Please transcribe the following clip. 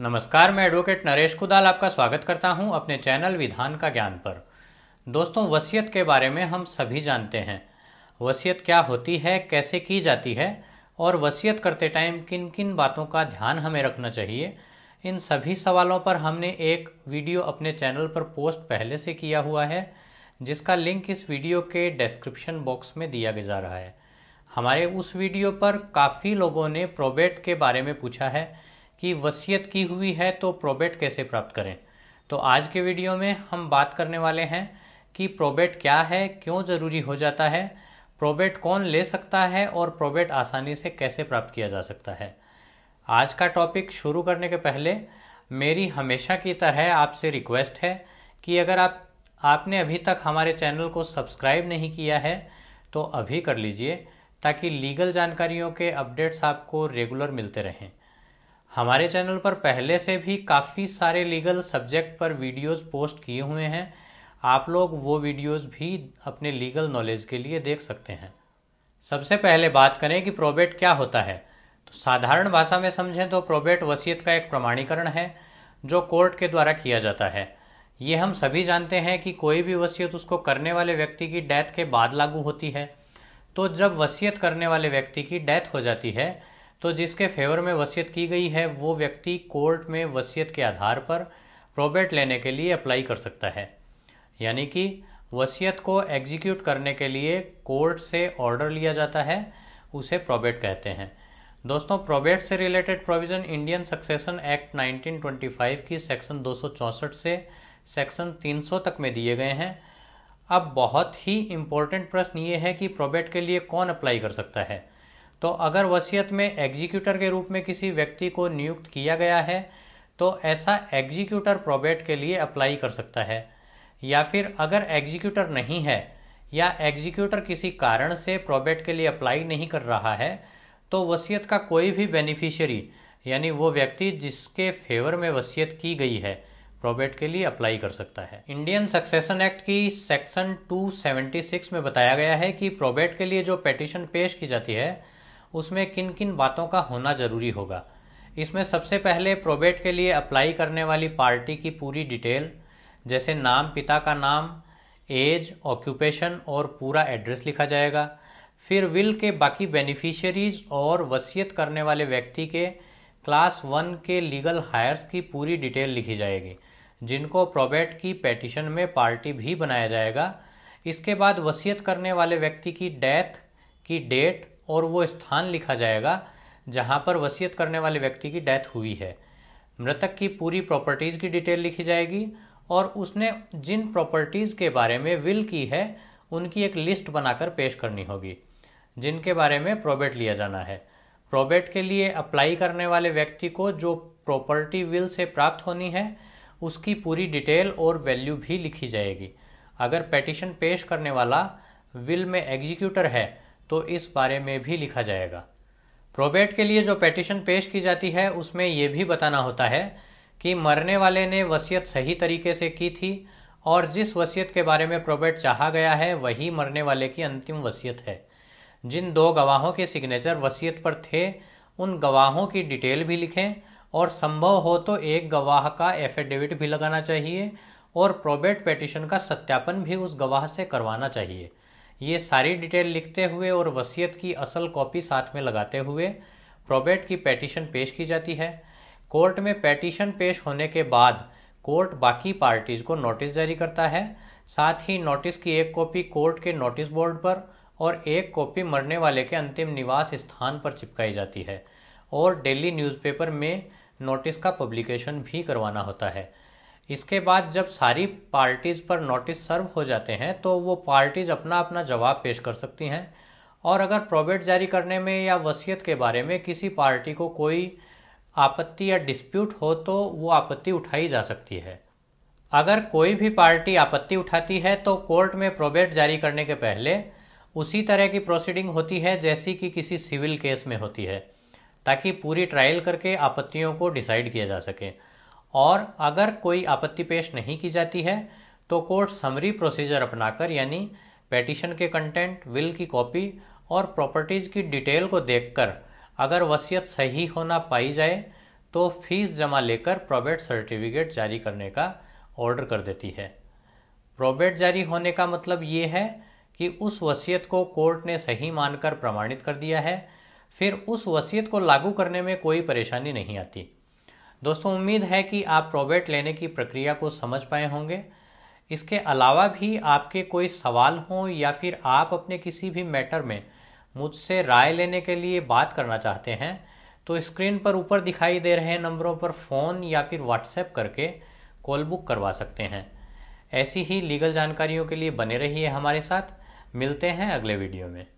नमस्कार मैं एडवोकेट नरेश कुदाल आपका स्वागत करता हूं अपने चैनल विधान का ज्ञान पर दोस्तों वसीयत के बारे में हम सभी जानते हैं वसीयत क्या होती है कैसे की जाती है और वसीयत करते टाइम किन किन बातों का ध्यान हमें रखना चाहिए इन सभी सवालों पर हमने एक वीडियो अपने चैनल पर पोस्ट पहले से किया हुआ है जिसका लिंक इस वीडियो के डिस्क्रिप्शन बॉक्स में दिया जा रहा है हमारे उस वीडियो पर काफ़ी लोगों ने प्रोबेट के बारे में पूछा है कि वसीयत की हुई है तो प्रोबेट कैसे प्राप्त करें तो आज के वीडियो में हम बात करने वाले हैं कि प्रोबेट क्या है क्यों ज़रूरी हो जाता है प्रोबेट कौन ले सकता है और प्रोबेट आसानी से कैसे प्राप्त किया जा सकता है आज का टॉपिक शुरू करने के पहले मेरी हमेशा की तरह आपसे रिक्वेस्ट है कि अगर आप आपने अभी तक हमारे चैनल को सब्सक्राइब नहीं किया है तो अभी कर लीजिए ताकि लीगल जानकारियों के अपडेट्स आपको रेगुलर मिलते रहें हमारे चैनल पर पहले से भी काफ़ी सारे लीगल सब्जेक्ट पर वीडियोस पोस्ट किए हुए हैं आप लोग वो वीडियोस भी अपने लीगल नॉलेज के लिए देख सकते हैं सबसे पहले बात करें कि प्रोबेट क्या होता है तो साधारण भाषा में समझें तो प्रोबेट वसीयत का एक प्रमाणीकरण है जो कोर्ट के द्वारा किया जाता है ये हम सभी जानते हैं कि कोई भी वसीयत उसको करने वाले व्यक्ति की डेथ के बाद लागू होती है तो जब वसीयत करने वाले व्यक्ति की डेथ हो जाती है तो जिसके फेवर में वसीयत की गई है वो व्यक्ति कोर्ट में वसीयत के आधार पर प्रोबेट लेने के लिए अप्लाई कर सकता है यानी कि वसीयत को एग्जीक्यूट करने के लिए कोर्ट से ऑर्डर लिया जाता है उसे प्रोबेट कहते हैं दोस्तों प्रोबेट से related provision Indian succession act 1925 की सेक्शन 264 से सेक्शन 300 तक में दिए गए हैं अब बहुत ही इम्पोर्टेंट प्रश्न ये है कि प्रोबेट के लिए कौन अप्लाई कर सकता है तो अगर वसीयत में एग्जीक्यूटर के रूप में किसी व्यक्ति को नियुक्त किया गया है तो ऐसा एग्जीक्यूटर प्रोबेट के लिए अप्लाई कर सकता है या फिर अगर एग्जीक्यूटर नहीं है या एग्जीक्यूटर किसी कारण से प्रोबेट के लिए अप्लाई नहीं कर रहा है तो वसीयत का कोई भी बेनिफिशियरी यानी वो व्यक्ति जिसके फेवर में वसीयत की गई है प्रोबेट के लिए अप्लाई कर सकता है इंडियन सक्सेशन एक्ट की सेक्शन 276 में बताया गया है कि प्रोबेट के लिए जो पेटिशन पेश की जाती है उसमें किन किन बातों का होना जरूरी होगा इसमें सबसे पहले प्रोबेट के लिए अप्लाई करने वाली पार्टी की पूरी डिटेल जैसे नाम पिता का नाम एज ऑक्यूपेशन और पूरा एड्रेस लिखा जाएगा फिर विल के बाकी बेनिफिशियरीज और वसीयत करने वाले व्यक्ति के क्लास वन के लीगल हायर्स की पूरी डिटेल लिखी जाएगी जिनको प्रोबेट की पेटिशन में पार्टी भी बनाया जाएगा इसके बाद वसीयत करने वाले व्यक्ति की डेथ की डेट और वो स्थान लिखा जाएगा जहाँ पर वसीयत करने वाले व्यक्ति की डेथ हुई है मृतक की पूरी प्रॉपर्टीज़ की डिटेल लिखी जाएगी और उसने जिन प्रॉपर्टीज़ के बारे में विल की है उनकी एक लिस्ट बनाकर पेश करनी होगी जिनके बारे में प्रोबेट लिया जाना है प्रोबेट के लिए अप्लाई करने वाले व्यक्ति को जो प्रॉपर्टी विल से प्राप्त होनी है उसकी पूरी डिटेल और वैल्यू भी लिखी जाएगी अगर पेटिशन पेश करने वाला विल में एग्जीक्यूटर है तो इस बारे में भी लिखा जाएगा प्रोबेट के लिए जो पेटिशन पेश की जाती है उसमें यह भी बताना होता है कि मरने वाले ने वसीयत सही तरीके से की थी और जिस वसीयत के बारे में प्रोबेट चाहा गया है वही मरने वाले की अंतिम वसीयत है जिन दो गवाहों के सिग्नेचर वसीयत पर थे उन गवाहों की डिटेल भी लिखें और संभव हो तो एक गवाह का एफिडेविट भी लगाना चाहिए और प्रोबेट पेटिशन का सत्यापन भी उस गवाह से करवाना चाहिए ये सारी डिटेल लिखते हुए और वसीयत की असल कॉपी साथ में लगाते हुए प्रोबेट की पैटिशन पेश की जाती है कोर्ट में पैटिशन पेश होने के बाद कोर्ट बाकी पार्टीज को नोटिस जारी करता है साथ ही नोटिस की एक कॉपी कोर्ट के नोटिस बोर्ड पर और एक कॉपी मरने वाले के अंतिम निवास स्थान पर चिपकाई जाती है और डेली न्यूज़पेपर में नोटिस का पब्लिकेशन भी करवाना होता है इसके बाद जब सारी पार्टीज़ पर नोटिस सर्व हो जाते हैं तो वो पार्टीज़ अपना अपना जवाब पेश कर सकती हैं और अगर प्रोबेट जारी करने में या वसीयत के बारे में किसी पार्टी को कोई आपत्ति या डिस्प्यूट हो तो वो आपत्ति उठाई जा सकती है अगर कोई भी पार्टी आपत्ति उठाती है तो कोर्ट में प्रोबेट जारी करने के पहले उसी तरह की प्रोसीडिंग होती है जैसी कि किसी सिविल केस में होती है ताकि पूरी ट्रायल करके आपत्तियों को डिसाइड किया जा सके और अगर कोई आपत्ति पेश नहीं की जाती है तो कोर्ट समरी प्रोसीजर अपनाकर यानी पेटिशन के कंटेंट विल की कॉपी और प्रॉपर्टीज़ की डिटेल को देखकर अगर वसीयत सही होना पाई जाए तो फीस जमा लेकर प्रोबेट सर्टिफिकेट जारी करने का ऑर्डर कर देती है प्रोबेट जारी होने का मतलब ये है कि उस वसीयत को कोर्ट ने सही मानकर प्रमाणित कर दिया है फिर उस वसीयत को लागू करने में कोई परेशानी नहीं आती दोस्तों उम्मीद है कि आप प्रोबेट लेने की प्रक्रिया को समझ पाए होंगे इसके अलावा भी आपके कोई सवाल हो या फिर आप अपने किसी भी मैटर में मुझसे राय लेने के लिए बात करना चाहते हैं तो स्क्रीन पर ऊपर दिखाई दे रहे नंबरों पर फ़ोन या फिर व्हाट्सएप करके कॉल बुक करवा सकते हैं ऐसी ही लीगल जानकारियों के लिए बने रहिए हमारे साथ मिलते हैं अगले वीडियो में